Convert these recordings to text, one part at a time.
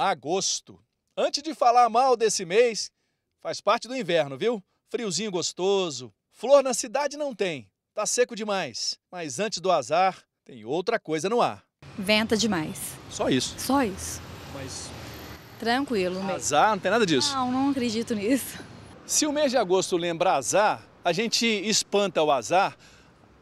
agosto. Antes de falar mal desse mês, faz parte do inverno, viu? Friozinho gostoso. Flor na cidade não tem, tá seco demais. Mas antes do azar, tem outra coisa no ar. Venta demais. Só isso. Só isso. Mas tranquilo, mesmo. Azar, não tem nada disso. Não, não acredito nisso. Se o mês de agosto lembra azar, a gente espanta o azar,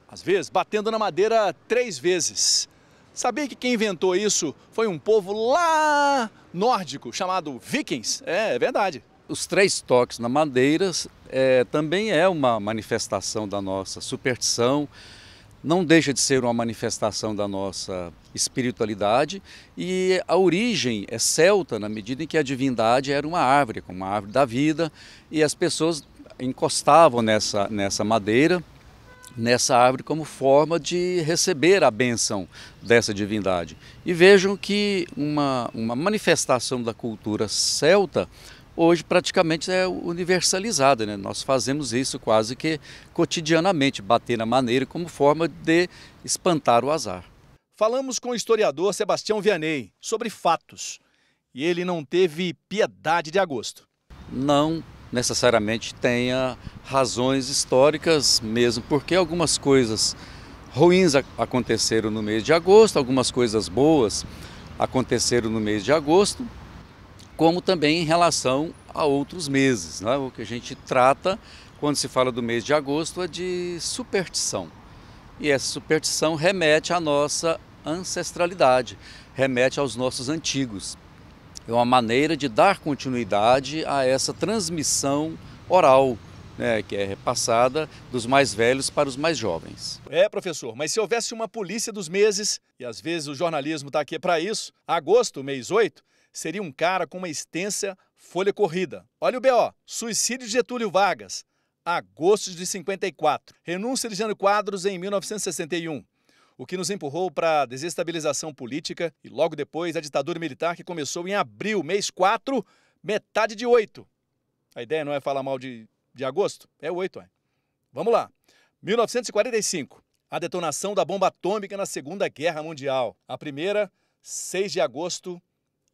às vezes, batendo na madeira três vezes. Sabia que quem inventou isso foi um povo lá nórdico, chamado vikings? É, é verdade. Os três toques na madeira é, também é uma manifestação da nossa superstição, não deixa de ser uma manifestação da nossa espiritualidade e a origem é celta na medida em que a divindade era uma árvore, como a árvore da vida, e as pessoas encostavam nessa, nessa madeira nessa árvore como forma de receber a benção dessa divindade. E vejam que uma, uma manifestação da cultura celta hoje praticamente é universalizada. Né? Nós fazemos isso quase que cotidianamente, bater na maneira como forma de espantar o azar. Falamos com o historiador Sebastião Vianney sobre fatos e ele não teve piedade de agosto. Não necessariamente tenha razões históricas mesmo, porque algumas coisas ruins aconteceram no mês de agosto, algumas coisas boas aconteceram no mês de agosto, como também em relação a outros meses. Né? O que a gente trata quando se fala do mês de agosto é de superstição. E essa superstição remete à nossa ancestralidade, remete aos nossos antigos é uma maneira de dar continuidade a essa transmissão oral. Né, que é repassada dos mais velhos para os mais jovens. É, professor, mas se houvesse uma polícia dos meses, e às vezes o jornalismo está aqui para isso, agosto, mês 8, seria um cara com uma extensa folha corrida. Olha o BO, suicídio de Getúlio Vargas, agosto de 54. Renúncia de Jânio Quadros em 1961 o que nos empurrou para a desestabilização política e logo depois a ditadura militar que começou em abril, mês 4, metade de 8. A ideia não é falar mal de, de agosto, é 8, é. Vamos lá. 1945, a detonação da bomba atômica na Segunda Guerra Mundial. A primeira, 6 de agosto,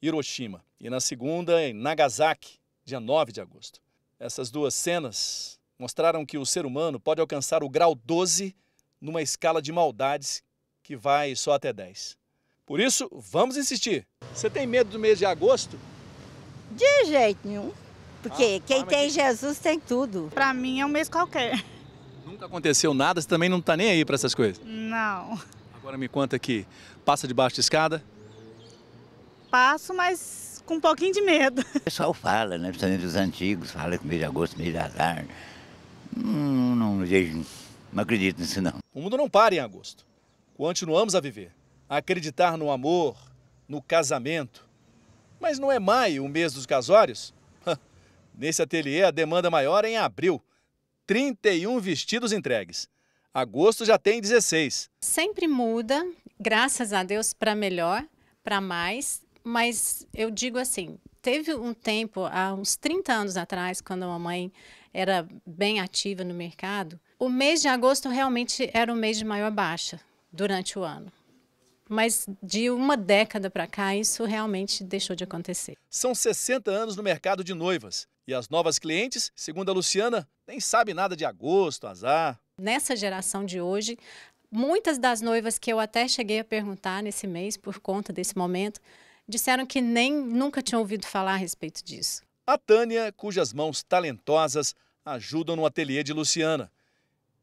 Hiroshima. E na segunda, em Nagasaki, dia 9 de agosto. Essas duas cenas mostraram que o ser humano pode alcançar o grau 12 numa escala de maldades que vai só até 10. Por isso, vamos insistir. Você tem medo do mês de agosto? De jeito nenhum. Porque ah, quem ah, tem que... Jesus tem tudo. Para mim é um mês qualquer. Nunca aconteceu nada, você também não está nem aí para essas coisas? Não. Agora me conta aqui, passa debaixo de escada? Passo, mas com um pouquinho de medo. O pessoal fala, né? Principalmente antigos, fala que mês de agosto, mês de azar. Né? Hum, não, não, não, não acredito nisso não. O mundo não para em agosto continuamos a viver, a acreditar no amor, no casamento. Mas não é maio o mês dos casórios? Nesse ateliê, a demanda maior é em abril. 31 vestidos entregues. Agosto já tem 16. Sempre muda, graças a Deus, para melhor, para mais. Mas eu digo assim, teve um tempo, há uns 30 anos atrás, quando a mamãe era bem ativa no mercado, o mês de agosto realmente era o mês de maior baixa durante o ano. Mas de uma década para cá, isso realmente deixou de acontecer. São 60 anos no mercado de noivas. E as novas clientes, segundo a Luciana, nem sabem nada de agosto, azar. Nessa geração de hoje, muitas das noivas que eu até cheguei a perguntar nesse mês por conta desse momento, disseram que nem nunca tinham ouvido falar a respeito disso. A Tânia, cujas mãos talentosas ajudam no ateliê de Luciana.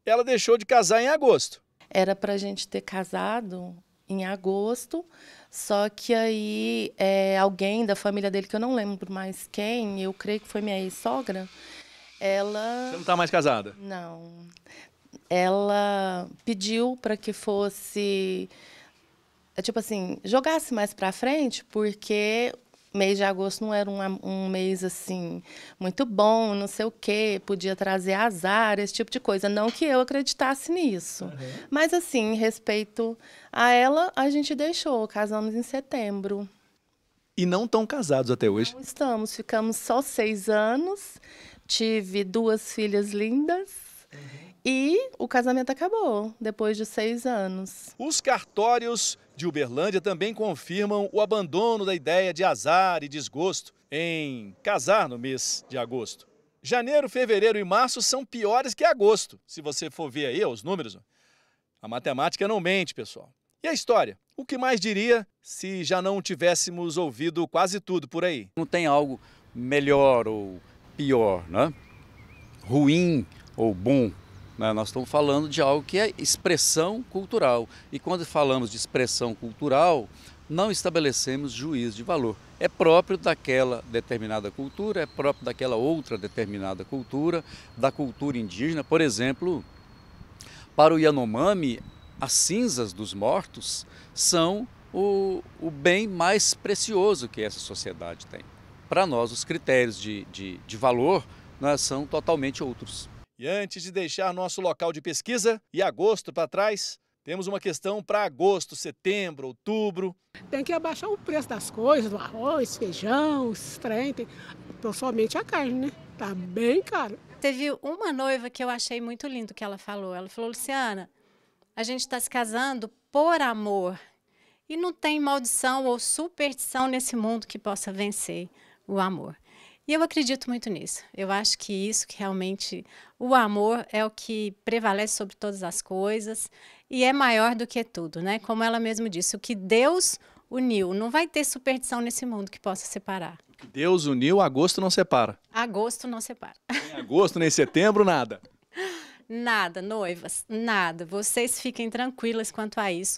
Ela deixou de casar em agosto era para a gente ter casado em agosto, só que aí é, alguém da família dele, que eu não lembro mais quem, eu creio que foi minha ex-sogra, ela. Você não está mais casada? Não. Ela pediu para que fosse. É, tipo assim, jogasse mais para frente, porque mês de agosto não era um, um mês assim muito bom, não sei o quê, podia trazer azar, esse tipo de coisa. Não que eu acreditasse nisso. Uhum. Mas assim, em respeito a ela, a gente deixou, casamos em setembro. E não estão casados até hoje? Não estamos, ficamos só seis anos, tive duas filhas lindas. Uhum. E o casamento acabou depois de seis anos. Os cartórios de Uberlândia também confirmam o abandono da ideia de azar e desgosto em casar no mês de agosto. Janeiro, fevereiro e março são piores que agosto, se você for ver aí os números. A matemática não mente, pessoal. E a história? O que mais diria se já não tivéssemos ouvido quase tudo por aí? Não tem algo melhor ou pior, né? Ruim ou bom né? Nós estamos falando de algo que é expressão cultural. E quando falamos de expressão cultural, não estabelecemos juízo de valor. É próprio daquela determinada cultura, é próprio daquela outra determinada cultura, da cultura indígena. Por exemplo, para o Yanomami, as cinzas dos mortos são o, o bem mais precioso que essa sociedade tem. Para nós, os critérios de, de, de valor né, são totalmente outros. E antes de deixar nosso local de pesquisa e agosto para trás, temos uma questão para agosto, setembro, outubro. Tem que abaixar o preço das coisas, do arroz, feijão, os principalmente a carne, né? Tá bem caro. Teve uma noiva que eu achei muito lindo que ela falou. Ela falou, Luciana, a gente está se casando por amor. E não tem maldição ou superstição nesse mundo que possa vencer o amor. E eu acredito muito nisso. Eu acho que isso que realmente o amor é o que prevalece sobre todas as coisas e é maior do que tudo, né? Como ela mesma disse, o que Deus uniu, não vai ter superstição nesse mundo que possa separar. Deus uniu, agosto não separa. Agosto não separa. Em agosto nem setembro nada. Nada, noivas, nada. Vocês fiquem tranquilas quanto a isso.